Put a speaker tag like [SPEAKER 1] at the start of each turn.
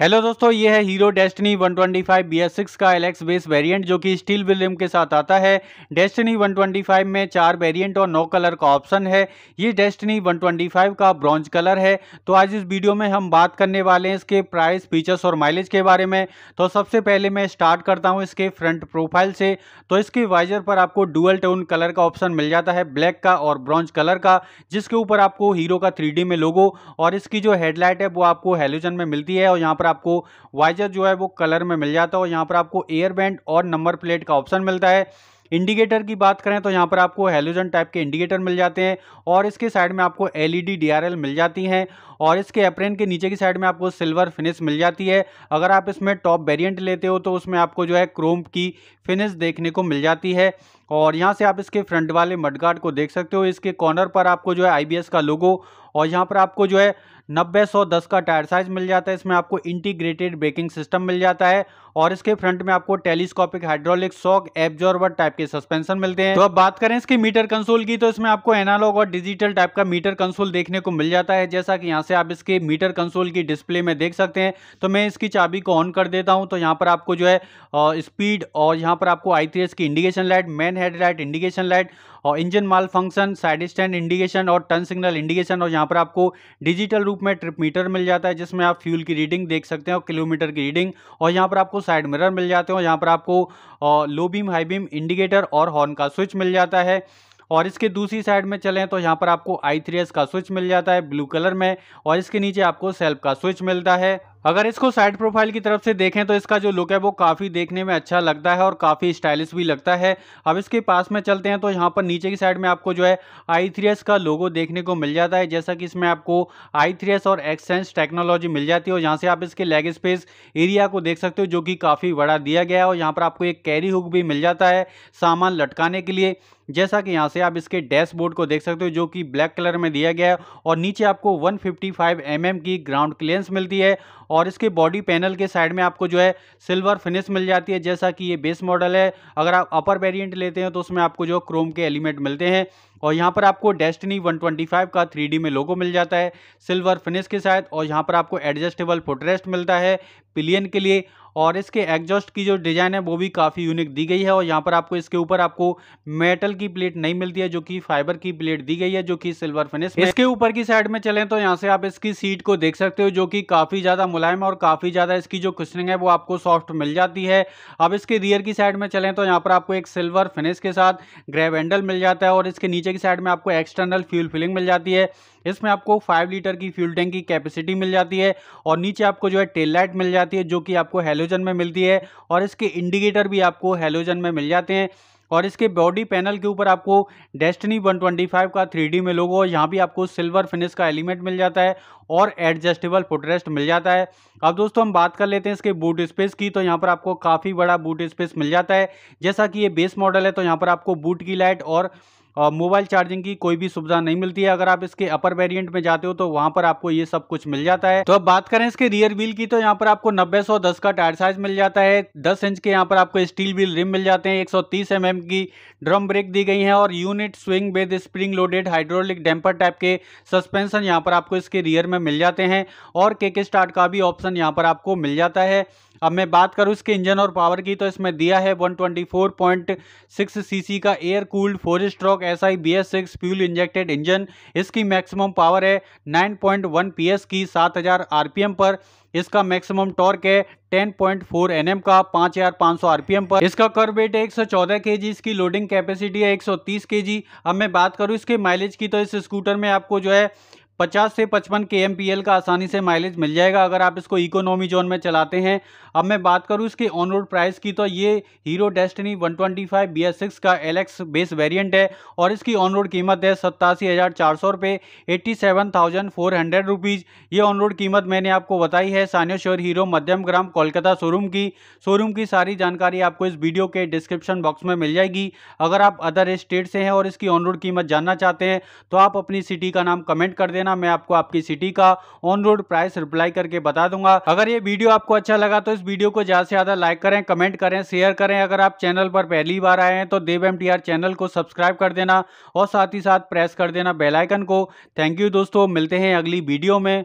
[SPEAKER 1] hello दोस्तों ये है हीरो डेस्टिनी 125 ट्वेंटी फाइव का एलेक्स बेस वेरिएंट जो कि स्टील विलियम के साथ आता है डेस्टिनी 125 में चार वेरिएंट और नौ कलर का ऑप्शन है ये डेस्टिनी 125 का ब्रॉन्ज कलर है तो आज इस वीडियो में हम बात करने वाले हैं इसके प्राइस फीचर्स और माइलेज के बारे में तो सबसे पहले मैं स्टार्ट करता हूँ इसके फ्रंट प्रोफाइल से तो इसके वाइजर पर आपको डुअल टोन कलर का ऑप्शन मिल जाता है ब्लैक का और ब्रॉन्ज कलर का जिसके ऊपर आपको हीरो का थ्री में लोगो और इसकी जो हेडलाइट है वो आपको हेलोजन में मिलती है और यहाँ पर आपको वाइजर जो है वो कलर में मिल जाता है और यहाँ पर आपको एयर बैंड और नंबर प्लेट का ऑप्शन मिलता है इंडिकेटर की बात करें तो यहाँ पर आपको हेलोजन टाइप के इंडिकेटर मिल जाते हैं और इसके साइड में आपको एलईडी डीआरएल मिल जाती हैं और इसके अप्रेन के नीचे की साइड में आपको सिल्वर फिनिश मिल जाती है अगर आप इसमें टॉप वेरिएंट लेते हो तो उसमें आपको जो है क्रोम की फिनिश देखने को मिल जाती है और यहाँ से आप इसके फ्रंट वाले मडगार्ड को देख सकते हो इसके कॉर्नर पर आपको जो है आई का लोगो और यहाँ पर आपको जो है नब्बे सौ दस का टायर साइज मिल जाता है इसमें आपको इंटीग्रेटेड ब्रेकिंग सिस्टम मिल जाता है और इसके फ्रंट में आपको telescopic hydraulic shock absorber type के सस्पेंशन मिलते हैं तो अब बात करें इसके मीटर कंसोल की तो इसमें आपको एनालॉग और डिजिटल टाइप का मीटर कंसोल देखने को मिल जाता है जैसा कि यहाँ से आप इसके मीटर कंसोल की डिस्प्ले में देख सकते हैं तो मैं इसकी चाबी को ऑन कर देता हूँ तो यहाँ पर आपको जो है स्पीड और यहाँ पर आपको आई की indication light main headlight indication light और engine malfunction side stand indication और टर्न सिग्नल इंडिकेशन और यहाँ पर आपको डिजिटल रूप में ट्रिप मीटर मिल जाता है जिसमें आप फ्यूल की रीडिंग देख सकते हैं और किलोमीटर की रीडिंग और यहाँ पर आपको साइड मिरर मिल जाते हैं और यहाँ पर आपको low beam high beam indicator और हॉर्न का स्विच मिल जाता है और इसके दूसरी साइड में चलें तो यहाँ पर आपको आई का स्विच मिल जाता है ब्लू कलर में और इसके नीचे आपको सेल्फ का स्विच मिलता है अगर इसको साइड प्रोफाइल की तरफ से देखें तो इसका जो लुक है वो काफ़ी देखने में अच्छा लगता है और काफ़ी स्टाइलिश भी लगता है अब इसके पास में चलते हैं तो यहाँ पर नीचे की साइड में आपको जो है आई का लोगो देखने को मिल जाता है जैसा कि इसमें आपको आई और एक्सेंस टेक्नोलॉजी मिल जाती है और यहाँ से आप इसके लेग स्पेस एरिया को देख सकते हो जो कि काफ़ी बड़ा दिया गया है और यहाँ पर आपको एक कैरी हुक भी मिल जाता है सामान लटकाने के लिए जैसा कि यहाँ से आप इसके डैशबोर्ड को देख सकते हो जो कि ब्लैक कलर में दिया गया है और नीचे आपको 155 फिफ्टी mm की ग्राउंड क्लियरेंस मिलती है और इसके बॉडी पैनल के साइड में आपको जो है सिल्वर फिनिश मिल जाती है जैसा कि ये बेस मॉडल है अगर आप अपर वेरियंट लेते हैं तो उसमें आपको जो क्रोम के एलिमेंट मिलते हैं और यहाँ पर आपको डेस्टनी 125 का 3D में लोगो मिल जाता है सिल्वर फिनिश के साथ और यहाँ पर आपको एडजस्टेबल फुटरेस्ट मिलता है पिलियन के लिए और इसके एग्जॉस्ट की जो डिज़ाइन है वो भी काफ़ी यूनिक दी गई है और यहाँ पर आपको इसके ऊपर आपको मेटल की प्लेट नहीं मिलती है जो कि फाइबर की प्लेट दी गई है जो कि सिल्वर फिनिश इसके ऊपर की साइड में चलें तो यहाँ से आप इसकी सीट को देख सकते हो जो कि काफ़ी ज़्यादा मुलायम और काफ़ी ज़्यादा इसकी जो क्वेश्चनिंग है वो आपको सॉफ्ट मिल जाती है अब इसके रियर की साइड में चलें तो यहाँ पर आपको एक सिल्वर फिनिश के साथ ग्रैब हैंडल मिल जाता है और इसके नीचे नीचे की साइड में आपको एक्सटर्नल फ्यूल फिलिंग मिल जाती है इसमें आपको फाइव लीटर की फ्यूल टैंक की कैपेसिटी मिल जाती है और नीचे आपको जो है टेल लाइट मिल जाती है जो कि आपको हेलोजन में मिलती है और इसके इंडिकेटर भी आपको हेलोजन में मिल जाते हैं और इसके बॉडी पैनल के ऊपर आपको डेस्टनी 125 का 3D में लोगो और यहाँ भी आपको सिल्वर फिनिश का एलिमेंट मिल जाता है और एडजस्टेबल फुटरेस्ट मिल जाता है अब दोस्तों हम बात कर लेते हैं इसके बूट स्पेस की तो यहाँ पर आपको काफ़ी बड़ा बूट स्पेस मिल जाता है जैसा कि ये बेस मॉडल है तो यहाँ पर आपको बूट की लाइट और मोबाइल चार्जिंग की कोई भी सुविधा नहीं मिलती है अगर आप इसके अपर वेरियंट में जाते हो तो वहाँ पर आपको ये सब कुछ मिल जाता है तो अब बात करें इसके रियर व्हील की तो यहाँ पर आपको नब्बे सौ दस का टायर साइज मिल जाता है दस इंच के यहाँ पर आपको स्टील व्हील रिम मिल जाते हैं एक सौ तीस एम एम की ड्रम ब्रेक दी गई है और unit swing with spring loaded hydraulic damper type के सस्पेंशन यहाँ पर आपको इसके रियर में मिल जाते हैं और केके स्टार्ट का भी ऑप्शन यहाँ पर आपको मिल जाता है अब मैं बात करूँ इसके इंजन और पावर की तो इसमें दिया है 124.6 सीसी का air cooled four stroke S I B S six fuel injected engine इसकी मैक्सिमम पावर है 9.1 एस की 7000 आरपीएम पर इसका मैक्सिमम टॉर्क है 10.4 पॉइंट का 5500 आरपीएम पर इसका कर वेट है के जी इसकी लोडिंग कैपेसिटी है 130 जी अब मैं बात करूँ इसके माइलेज की तो इस स्कूटर में आपको जो है 50 से 55 के का आसानी से माइलेज मिल जाएगा अगर आप इसको इकोनॉमी जोन में चलाते हैं अब मैं बात करूँ इसके ऑन रोड प्राइस की तो ये हीरो डेस्टिनी 125 सिक्स का LX बेस वेरिएंट है और इसकी ऑन रोड कीमत है सत्तासी हज़ार चार सौ रुपये eighty seven thousand four hundred rupees ये ऑन रोड कीमत मैंने आपको बताई है सान्योश्योर हीरो मध्यम ग्राम कोलकाता शोरूम की शोरूम की सारी जानकारी आपको इस वीडियो के डिस्क्रिप्शन बॉक्स में मिल जाएगी अगर आप अदर स्टेट से हैं और इसकी ऑन रोड कीमत जानना चाहते हैं तो आप अपनी सिटी का नाम कमेंट कर देना करना मैं आपको आपकी सिटी का ऑन रोड प्राइस रिप्लाई करके बता दूंगा अगर ये वीडियो आपको अच्छा लगा तो इस वीडियो को ज्यादा से ज्यादा लाइक करें कमेंट करें शेयर करें अगर आप चैनल पर पहली बार आए हैं तो देव एम चैनल को सब्सक्राइब कर देना और साथ ही साथ प्रेस कर देना बेलाइकन को थैंक यू दोस्तों मिलते हैं अगली वीडियो में